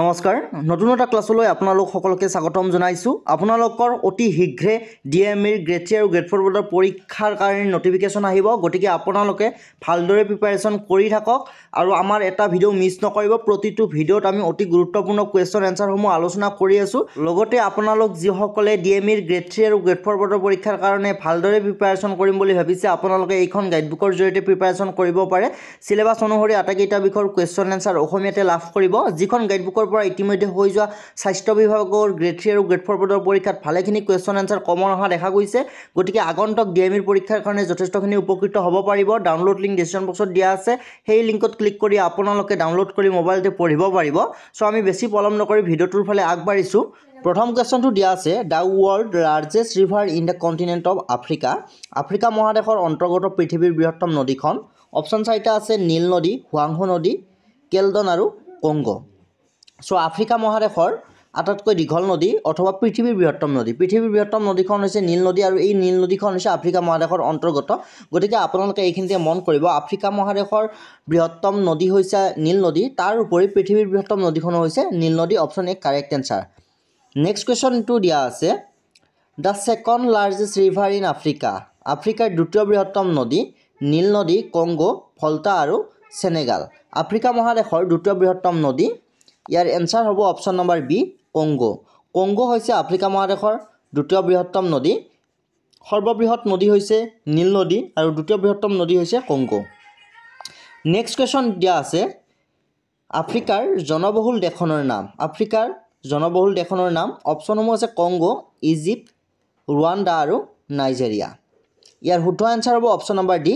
নমস্কাৰ নতুন এটা ক্লাছলৈ আপোনালোক সকলোকে স্বাগতম জনাইছোঁ আপোনালোকৰ অতি শীঘ্ৰে ডি এম ইৰ গ্ৰেড থ্ৰী আৰু গ্ৰেড ফ'ৰ বৰ্ডৰ পৰীক্ষাৰ কাৰণে ন'টিফিকেশ্যন আহিব গতিকে আপোনালোকে ভালদৰে প্ৰিপেৰেশ্যন কৰি থাকক আৰু আমাৰ এটা ভিডিঅ' মিছ নকৰিব প্ৰতিটো ভিডিঅ'ত আমি অতি গুৰুত্বপূৰ্ণ কুৱেশ্যন এনচাৰসমূহ আলোচনা কৰি আছোঁ লগতে আপোনালোক যিসকলে ডি এম ইৰ গ্ৰেড থ্ৰী আৰু গ্ৰেড ফ'ৰ বৰ্ডৰ পৰীক্ষাৰ কাৰণে ভালদৰে প্ৰিপেৰেশ্যন কৰিম বুলি ভাবিছে আপোনালোকে এইখন গাইডবুকৰ জৰিয়তে প্ৰিপেৰেশ্যন কৰিব পাৰে চিলেবাছ অনুসৰি আটাইকেইটা বিষয়ৰ কুৱেশ্যন এনচাৰ অসমীয়াতে লাভ কৰিব যিখন গাইডবুক বুকৰ পৰা ইতিমধ্যে হৈ যোৱা স্বাস্থ্য বিভাগৰ গ্ৰেড থ্ৰী আৰু গ্ৰেড ফ'ৰ পদৰ পৰীক্ষাত ভালেখিনি কুৱেশ্যন এনচাৰ কমন অহা দেখা গৈছে গতিকে আগন্তক ডি এম ইৰ পৰীক্ষাৰ কাৰণে যথেষ্টখিনি উপকৃত হ'ব পাৰিব ডাউনলোড লিংক ডিচিশ্যন বক্সত দিয়া আছে সেই লিংকত ক্লিক কৰি আপোনালোকে ডাউনলোড কৰি মোবাইলতে পঢ়িব পাৰিব চ' আমি বেছি পলম নকৰি ভিডিঅ'টোৰ ফালে আগবাঢ়িছোঁ প্ৰথম কুৱেশ্যনটো দিয়া আছে the world largest river in the continent of Africa Africa মহাদেশৰ অন্তৰ্গত পৃথিৱীৰ বৃহত্তম নদীখন অপশ্যন চাৰিটা আছে নীল নদী হুৱাংহু নদী কেলডন আৰু কংগ চ' আফ্ৰিকা মহাদেশৰ আটাইতকৈ দীঘল নদী অথবা পৃথিৱীৰ বৃহত্তম নদী পৃথিৱীৰ বৃহত্তম নদীখন হৈছে নীল নদী আৰু এই নীল নদীখন হৈছে আফ্ৰিকা মহাদেশৰ অন্তৰ্গত গতিকে আপোনালোকে এইখিনিতে মন কৰিব আফ্ৰিকা মহাদেশৰ বৃহত্তম নদী হৈছে নীল নদী তাৰ উপৰি পৃথিৱীৰ বৃহত্তম নদীখনো হৈছে নীল নদী option A correct answer next কুৱেশ্যনটো দিয়া আছে the second largest river in Africa আফ্ৰিকাৰ দ্বিতীয় বৃহত্তম নদী নীল নদী কংগো ফল্টা আৰু চেনেগাল আফ্ৰিকা মহাদেশৰ দ্বিতীয় বৃহত্তম নদী ইয়াৰ এনচাৰ হ'ব option number B Congo Congo হৈছে আফ্ৰিকা মহাদেশৰ দ্বিতীয় বৃহত্তম নদী সৰ্ববৃহৎ নদী হৈছে নীল নদী আৰু দ্বিতীয় বৃহত্তম নদী হৈছে কংগো নেক্সট কুৱেশ্যন দিয়া আছে আফ্ৰিকাৰ জনবহুল দেশখনৰ নাম আফ্ৰিকাৰ জনবহুল দেশখনৰ নাম অপশ্যনসমূহ আছে কংগো ইজিপ্ত ৰুৱাণ্ডা আৰু নাইজেৰিয়া ইয়াৰ শুদ্ধ এনচাৰ হ'ব option number D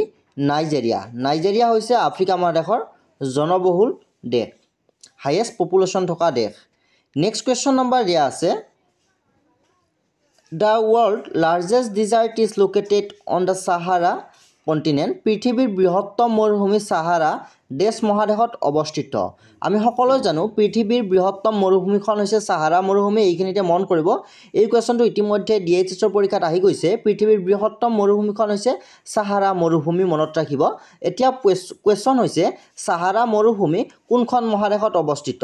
Nigeria Nigeria হৈছে আফ্ৰিকা মহাদেশৰ জনবহুল দেশ হায়েষ্ট পপুলেশ্যন থকা দেশ নেক্সট কুৱেশ্যন নম্বৰ দিয়া আছে the world largest desert is located on the Sahara continent পৃথিৱীৰ বৃহত্তম মৰুভূমি চাহাৰা দেশ মহাদেশত অৱস্থিত আমি সকলোৱে জানো পৃথিৱীৰ বৃহত্তম মৰুভূমিখন হৈছে চাহাৰা মৰুভূমি এইখিনিতে মন কৰিব এই কুৱেশ্যনটো ইতিমধ্যে ডি এইচ এছৰ পৰীক্ষাত আহি গৈছে পৃথিৱীৰ বৃহত্তম মৰুভূমিখন হৈছে চাহাৰা মৰুভূমি মনত ৰাখিব এতিয়া কুৱেশ্যন হৈছে চাহাৰা মৰুভূমি কোনখন মহাদেশত অৱস্থিত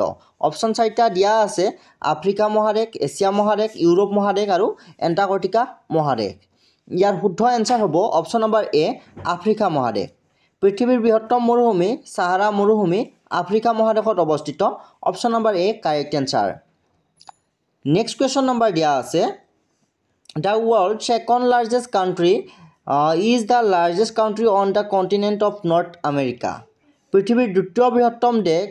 অপশ্যন চাৰিটা দিয়া আছে আফ্ৰিকা মহাদেশ এছিয়া মহাদেশ ইউৰোপ মহাদেশ আৰু এণ্টাৰ্কটিকা মহাদেশ ইয়াৰ শুদ্ধ এনচাৰ হ'ব অপশ্যন নম্বৰ এ আফ্ৰিকা মহাদেশ পৃথিৱীৰ বৃহত্তম মৰুভূমি চাহাৰা মৰুভূমি আফ্ৰিকা মহাদেশত অৱস্থিত option number A correct answer next question number দিয়া আছে the world second largest country is the largest country on the continent of North America পৃথিৱীৰ দ্বিতীয় বৃহত্তম দেশ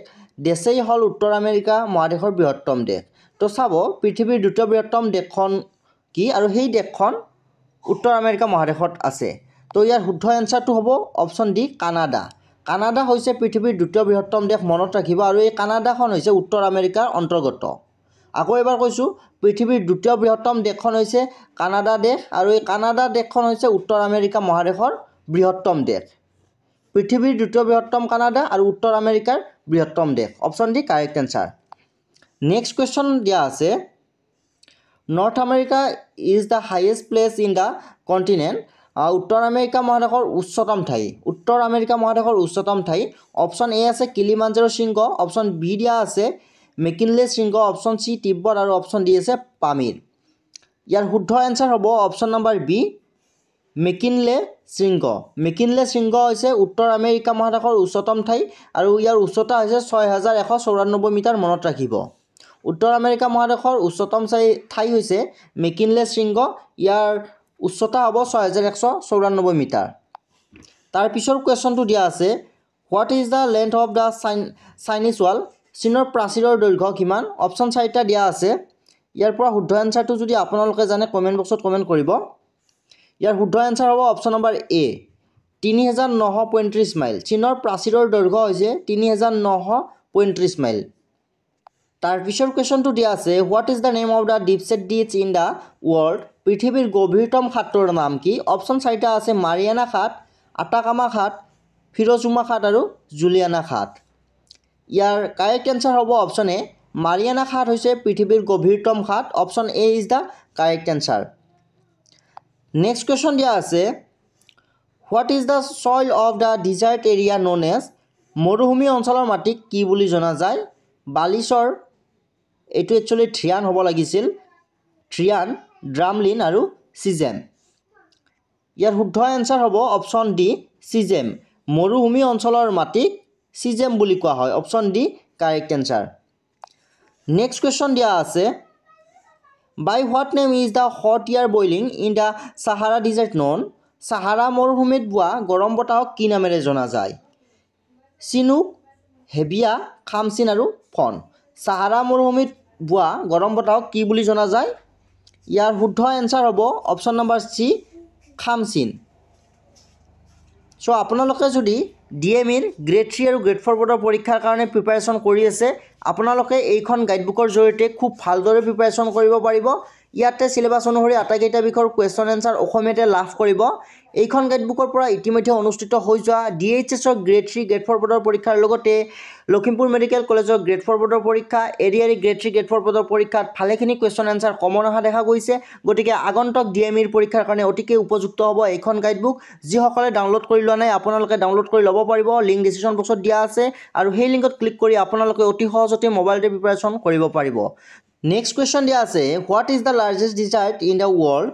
দেশেই হ'ল উত্তৰ আমেৰিকা মহাদেশৰ বৃহত্তম দেশ তো চাব পৃথিৱীৰ দ্বিতীয় বৃহত্তম দেশখন কি আৰু সেই দেশখন উত্তৰ আমেৰিকা মহাদেশত আছে তো ইয়াৰ শুদ্ধ এনচাৰটো হ'ব অপশ্যন ডি কানাডা কানাডা হৈছে পৃথিৱীৰ দ্বিতীয় বৃহত্তম দেশ মনত ৰাখিব আৰু এই কানাডাখন হৈছে উত্তৰ আমেৰিকাৰ অন্তৰ্গত আকৌ এবাৰ কৈছোঁ পৃথিৱীৰ দ্বিতীয় বৃহত্তম দেশখন হৈছে কানাডা দেশ আৰু এই কানাডা দেশখন হৈছে উত্তৰ আমেৰিকা মহাদেশৰ বৃহত্তম দেশ পৃথিৱীৰ দ্বিতীয় বৃহত্তম কানাডা আৰু উত্তৰ আমেৰিকাৰ বৃহত্তম দেশ option D correct answer next question দিয়া আছে North America is the highest place in the continent উত্তৰ আমেৰিকা মহাদেশৰ উচ্চতম ঠাই উত্তৰ আমেৰিকা মহাদেশৰ উচ্চতম ঠাই অপশ্যন এ আছে কিলিমাঞ্জাৰ শৃংগ অপশ্যন বি দিয়া আছে মেকিনলে শৃংগ অপশ্যন চি তিব্বত আৰু অপশ্যন ডি আছে পামিৰ ইয়াৰ শুদ্ধ এনচাৰ হ'ব অপশ্যন নম্বৰ বি মেকিনলে শৃংগ মেকিনলে শৃংগ হৈছে উত্তৰ আমেৰিকা মহাদেশৰ উচ্চতম ঠাই আৰু ইয়াৰ উচ্চতা হৈছে ছয় হাজাৰ এশ চৌৰান্নব্বৈ মিটাৰ মনত ৰাখিব উত্তৰ আমেৰিকা মহাদেশৰ উচ্চতম চাই ঠাই হৈছে মেকিনলে শৃংগ ইয়াৰ উচ্চতা হ'ব ছয় হাজাৰ একশ চৌৰান্নব্বৈ মিটাৰ তাৰ পিছৰ কুৱেশ্যনটো দিয়া আছে what is the length of the Chin Chinese wall চীনৰ প্ৰাচীৰৰ দৈৰ্ঘ্য কিমান অপশ্যন চাৰিটা দিয়া আছে ইয়াৰ পৰা শুদ্ধ এনচাৰটো যদি আপোনালোকে জানে কমেণ্ট বক্সত কমেণ্ট কৰিব ইয়াৰ শুদ্ধ এনচাৰ হ'ব অপশ্যন নম্বৰ এ তিনি হেজাৰ নশ পঁয়ত্ৰিছ মাইল চীনৰ প্ৰাচীৰৰ দৈৰ্ঘ হৈছে তিনি হেজাৰ নশ পঁয়ত্ৰিছ মাইল তাৰপিছৰ কুৱেশ্যনটো দিয়া আছে what is the name of the deepest ditch in the world পৃথিৱীৰ গভীৰতম সাঁতোৰৰ নাম কি অপশ্যন চাৰিটা আছে মাৰিয়ানা ঘাট আটাকামা ঘাট ফিৰজুমা ঘাট আৰু জুলিয়ানা ঘাট ইয়াৰ কাৰেক্ট এনচাৰ হ'ব অপশ্যন এ মাৰিয়ানা ঘাট হৈছে পৃথিৱীৰ গভীৰতম ঘাট option A is the correct answer next question দিয়া আছে what is the soil of the desert area known as মৰুভূমি অঞ্চলৰ মাটিক কি বুলি জনা যায় বালিচৰ এইটো একচুৱেলি থ্ৰিয়ান হ'ব লাগিছিল থ্ৰিয়ান ড্ৰামলিন আৰু চিজেম ইয়াৰ শুদ্ধ এনচাৰ হ'ব অপশ্যন ডি চিজেম মৰুভূমি অঞ্চলৰ মাটিক চিজেম বুলি কোৱা হয় option D correct answer next question দিয়া আছে by what name is the hot air blowing in the Sahara desert known Sahara মৰুভূমিত বোৱা গৰম বতাহক কি নামেৰে জনা যায় চিনুক হেবিয়া খামচিন আৰু ফন চাহাৰা মৰুভূমিত বোৱা গৰম বতাহক কি বুলি জনা যায় ইয়াৰ শুদ্ধ এনচাৰ হ'ব option number C Khamsin so' আপোনালোকে যদি ডি এম ইৰ গ্ৰেড থ্ৰী আৰু গ্ৰেড ফ'ৰ বৰ্ডৰ পৰীক্ষাৰ কাৰণে প্ৰিপাৰেশ্যন কৰি আছে আপোনালোকে এইখন গাইডবুকৰ জৰিয়তে খুব ভালদৰে প্ৰিপাৰেশ্যন কৰিব পাৰিব ইয়াতে সিলেবাস অনুসৰি আটাইকেইটা বিষয়ৰ কুৱেশ্যন এনচাৰ অসমীয়াতে লাভ কৰিব এইখন গাইডবুকৰ পৰা ইতিমধ্যে অনুষ্ঠিত হৈ যোৱা ডি এইচ এছৰ গ্ৰেড থ্ৰী গ্ৰেড ফ'ৰ বৰ্ডৰ পৰীক্ষাৰ লগতে লখিমপুৰ মেডিকেল কলেজৰ গ্ৰেড ফ'ৰ বৰ্ডৰ পৰীক্ষা এৰিয়াৰী গ্ৰেড থ্ৰী গ্ৰেড ফ'ৰ বৰ্ডৰ পৰীক্ষাত ভালেখিনি কুৱেশ্যন এনচাৰ কমন অহা দেখা গৈছে গতিকে আগন্তক ডি এম ইৰ পৰীক্ষাৰ কাৰণে অতিকে উপযুক্ত হ'ব এইখন গাইডবুক যিসকলে ডাউনলোড কৰি লোৱা নাই আপোনালোকে ডাউনলোড কৰি ল'ব পাৰিব লিংক ডিচিশ্যন বক্সত দিয়া আছে আৰু সেই লিংকত ক্লিক কৰি আপোনালোকে অতি সহজতে মোবাইলতে প্ৰিপাৰেশ্যন কৰিব পাৰিব নেক্সট কুৱেশ্যন দিয়া আছে what is the largest desert in the world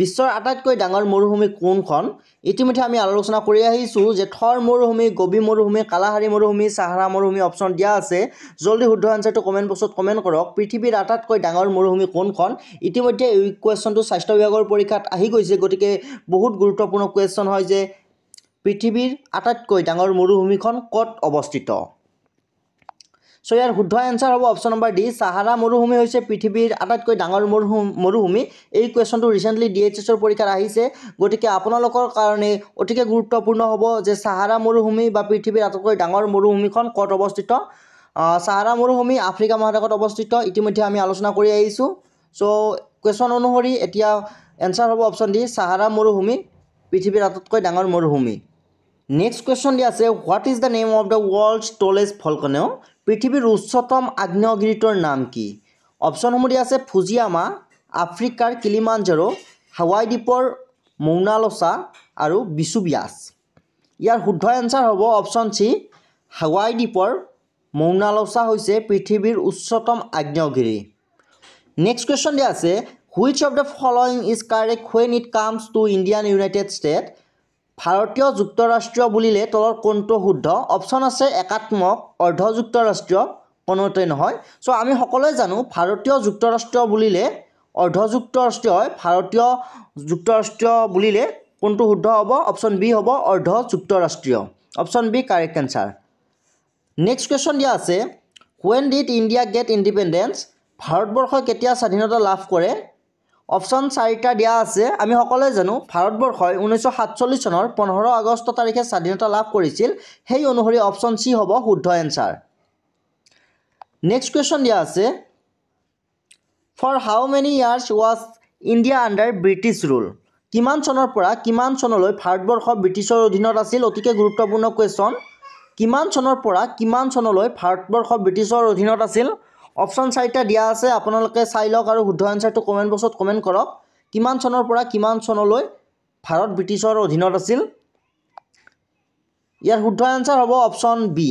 বিশ্বৰ আটাইতকৈ ডাঙৰ মৰুভূমি কোনখন ইতিমধ্যে আমি আলোচনা কৰি আহিছোঁ যে থৰ মৰুভূমি গবি মৰুভূমি কালাহাৰী মৰুভূমি চাহাৰা মৰুভূমি অপশ্যন দিয়া আছে জল্দি শুদ্ধ আনচাৰটো কমেণ্ট বক্সত কমেণ্ট কৰক পৃথিৱীৰ আটাইতকৈ ডাঙৰ মৰুভূমি কোনখন ইতিমধ্যে এই কুৱেশ্যনটো স্বাস্থ্য বিভাগৰ পৰীক্ষাত আহি গৈছে গতিকে বহুত গুৰুত্বপূৰ্ণ কুৱেশ্যন হয় যে পৃথিৱীৰ আটাইতকৈ ডাঙৰ মৰুভূমিখন ক'ত অৱস্থিত চ' ইয়াৰ শুদ্ধ এনচাৰ হ'ব অপশ্যন নম্বৰ ডি চাহাৰা মৰুভূমি হৈছে পৃথিৱীৰ আটাইতকৈ ডাঙৰ মৰুভূমি মৰুভূমি এই কুৱেশ্যনটো ৰিচেণ্টলি ডি এইচ এছৰ পৰীক্ষাত আহিছে গতিকে আপোনালোকৰ কাৰণে অতিকে গুৰুত্বপূৰ্ণ হ'ব যে চাহাৰা মৰুভূমি বা পৃথিৱীৰ আটাইতকৈ ডাঙৰ মৰুভূমিখন ক'ত অৱস্থিত চাহাৰা মৰুভূমি আফ্ৰিকা মহাদেশত অৱস্থিত ইতিমধ্যে আমি আলোচনা কৰি আহিছোঁ চ' কুৱেশ্যন অনুসৰি এতিয়া এনচাৰ হ'ব অপশ্যন ডি চাহাৰা মৰুভূমি পৃথিৱীৰ আটাইতকৈ ডাঙৰ মৰুভূমি নেক্সট কুৱেশ্যন দিয়া আছে what is the name of the world's tallest volcano পৃথিৱীৰ উচ্চতম আগ্নেয়গিৰিটোৰ নাম কি অপশ্যনসমূহ দিয়া আছে ফুজিয়ামা আফ্ৰিকাৰ কিলিমাঞ্জাৰো হাৱাই দ্বীপৰ মৌনালচা আৰু বিচুবিয়াচ ইয়াৰ শুদ্ধ এঞ্চাৰ হ'ব অপশ্যন চি হাৱাই দ্বীপৰ মৌনালচা হৈছে পৃথিৱীৰ উচ্চতম আগ্নেয়গিৰি নেক্সট কুৱেশ্যন দিয়া আছে which of the following is correct when it comes to Indian united state ভাৰতীয় যুক্তৰাষ্ট্ৰীয় বুলিলে তলৰ কোনটো শুদ্ধ অপশ্যন আছে একাত্মক অৰ্ধ যুক্তৰাষ্ট্ৰীয় কোনোতে নহয় চ' আমি সকলোৱে জানো ভাৰতীয় যুক্তৰাষ্ট্ৰীয় বুলিলে অৰ্ধ যুক্তৰাষ্ট্ৰীয় হয় ভাৰতীয় যুক্তৰাষ্ট্ৰীয় বুলিলে কোনটো শুদ্ধ হ'ব অপশ্যন বি হ'ব অৰ্ধ যুক্তৰাষ্ট্ৰীয় option B correct answer next question দিয়া আছে when did India get independence ভাৰতবৰ্ষই কেতিয়া স্বাধীনতা লাভ কৰে অপশ্যন চাৰিটা দিয়া আছে আমি সকলোৱে জানো ভাৰতবৰ্ষই ঊনৈছশ সাতচল্লিছ চনৰ পোন্ধৰ আগষ্ট তাৰিখে স্বাধীনতা লাভ কৰিছিল সেই অনুসৰি অপশ্যন চি হ'ব শুদ্ধ এনচাৰ নেক্সট কুৱেশ্যন দিয়া আছে for how many years was India under British rule কিমান চনৰ পৰা কিমান চনলৈ ভাৰতবৰ্ষ ব্ৰিটিছৰ অধীনত আছিল অতিকে গুৰুত্বপূৰ্ণ কুৱেশ্যন কিমান চনৰ পৰা কিমান চনলৈ ভাৰতবৰ্ষ ব্ৰিটিছৰ অধীনত আছিল অপশ্যন চাৰিটা দিয়া আছে আপোনালোকে চাই লওক আৰু শুদ্ধ এনচাৰটো কমেণ্ট বক্সত কমেণ্ট কৰক কিমান চনৰ পৰা কিমান চনলৈ ভাৰত ব্ৰিটিছৰ অধীনত আছিল ইয়াৰ শুদ্ধ এনচাৰ হ'ব অপশ্যন বি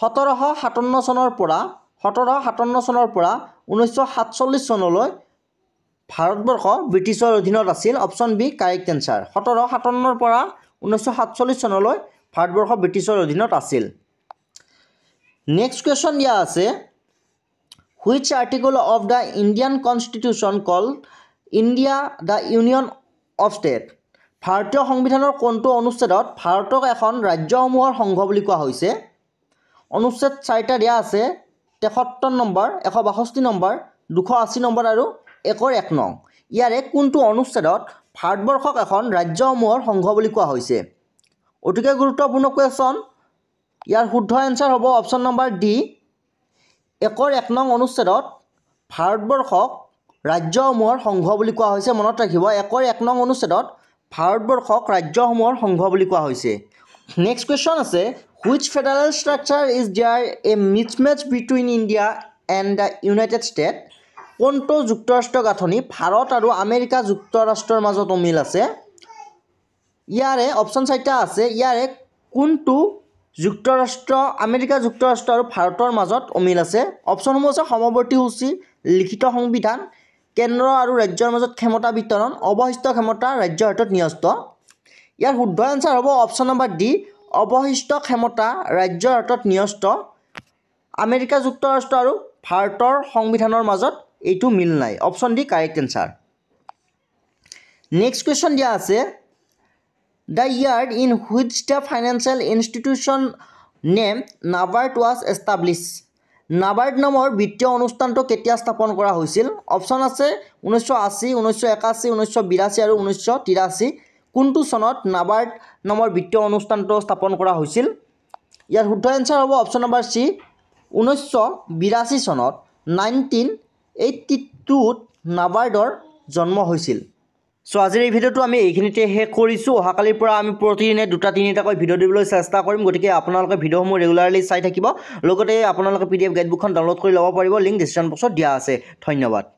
সোতৰশ সাতাৱন্ন চনৰ পৰা সোতৰশ সাতাৱন্ন চনৰ পৰা ঊনৈছশ সাতচল্লিছ চনলৈ ভাৰতবৰ্ষ ব্ৰিটিছৰ অধীনত আছিল অপশ্যন বি কাৰেক্ট এনচাৰ সোতৰশ সাতাৱন্নৰ পৰা ঊনৈছশ সাতচল্লিছ চনলৈ ভাৰতবৰ্ষ ব্ৰিটিছৰ অধীনত আছিল নেক্সট কুৱেশ্যন দিয়া আছে which article of the Indian constitution call India the union of state ভাৰতীয় সংবিধানৰ কোনটো অনুচ্ছেদত ভাৰতক এখন ৰাজ্যসমূহৰ সংঘ বুলি কোৱা হৈছে অনুচ্ছেদ চাৰিটা দিয়া আছে তেসত্তৰ নম্বৰ এশ বাষষ্ঠি নম্বৰ দুশ আশী নম্বৰ আৰু একৰ এক নং ইয়াৰে কোনটো অনুচ্ছেদত ভাৰতবৰ্ষক এখন ৰাজ্যসমূহৰ সংঘ বুলি কোৱা হৈছে অতিকে গুৰুত্বপূৰ্ণ কুৱেশ্যন ইয়াৰ শুদ্ধ এনচাৰ হ'ব অপশ্যন নম্বৰ ডি একৰ এক নং অনুচ্ছেদত ভাৰতবৰ্ষক ৰাজ্যসমূহৰ সংঘ বুলি কোৱা হৈছে মনত ৰাখিব একৰ এক নং অনুচ্ছেদত ভাৰতবৰ্ষক ৰাজ্যসমূহৰ সংঘ বুলি কোৱা হৈছে নেক্সট কুৱেশ্যন আছে which federal structure is there a match between India and the united state কোনটো যুক্তৰাষ্ট্ৰ গাঁথনি ভাৰত আৰু আমেৰিকা যুক্তৰাষ্ট্ৰৰ মাজত অমিল আছে ইয়াৰে অপশ্যন চাৰিটা আছে ইয়াৰে কোনটো যুক্তৰাষ্ট্ৰ আমেৰিকা যুক্তৰাষ্ট্ৰ আৰু ভাৰতৰ মাজত অমিল আছে অপশ্যনসমূহ আছে সমৱৰ্তী সূচী লিখিত সংবিধান কেন্দ্ৰ আৰু ৰাজ্যৰ মাজত ক্ষমতা বিতৰণ অৱশিষ্ট ক্ষমতা ৰাজ্যৰ হাতত ন্যস্ত ইয়াৰ শুদ্ধ এঞ্চাৰ হ'ব অপশ্যন নম্বৰ ডি অৱশিষ্ট ক্ষমতা ৰাজ্যৰ হাতত ন্যস্ত আমেৰিকা যুক্তৰাষ্ট্ৰ আৰু ভাৰতৰ সংবিধানৰ মাজত এইটো মিল নাই option D correct answer next question দিয়া আছে the year in which the financial institution name NABARD was established. NABARD নামৰ বিত্তীয় অনুষ্ঠানটো কেতিয়া স্থাপন কৰা হৈছিল অপশ্যন আছে ঊনৈছশ আশী ঊনৈছশ একাশী ঊনৈছশ বিৰাশী আৰু ঊনৈছশ তিৰাশী কোনটো চনত নাবাৰ্ড নামৰ বিত্তীয় অনুষ্ঠানটো স্থাপন কৰা হৈছিল ইয়াৰ শুদ্ধ এঞ্চাৰ হ'ব অপশ্যন নম্বৰ চি ঊনৈছশ বিৰাশী চনত নাইনটিন এইটি টুত নাবাৰ্ডৰ জন্ম হৈছিল চ' আজিৰ এই ভিডিঅ'টো আমি এইখিনিতে শেষ কৰিছোঁ অহাকালিৰ পৰা আমি প্ৰতিদিনে দুটা তিনিটাকৈ ভিডিঅ' দিবলৈ চেষ্টা কৰিম গতিকে আপোনালোকে ভিডিঅ'সমূহ ৰেগুলাৰলি চাই থাকিব লগতে আপোনালোকে পি ডি এফ গাইডবুকখন ডাউনলোড কৰি ল'ব পাৰিব লিংক ডিছক্ৰিপশ্যন বক্সত দিয়া আছে ধন্যবাদ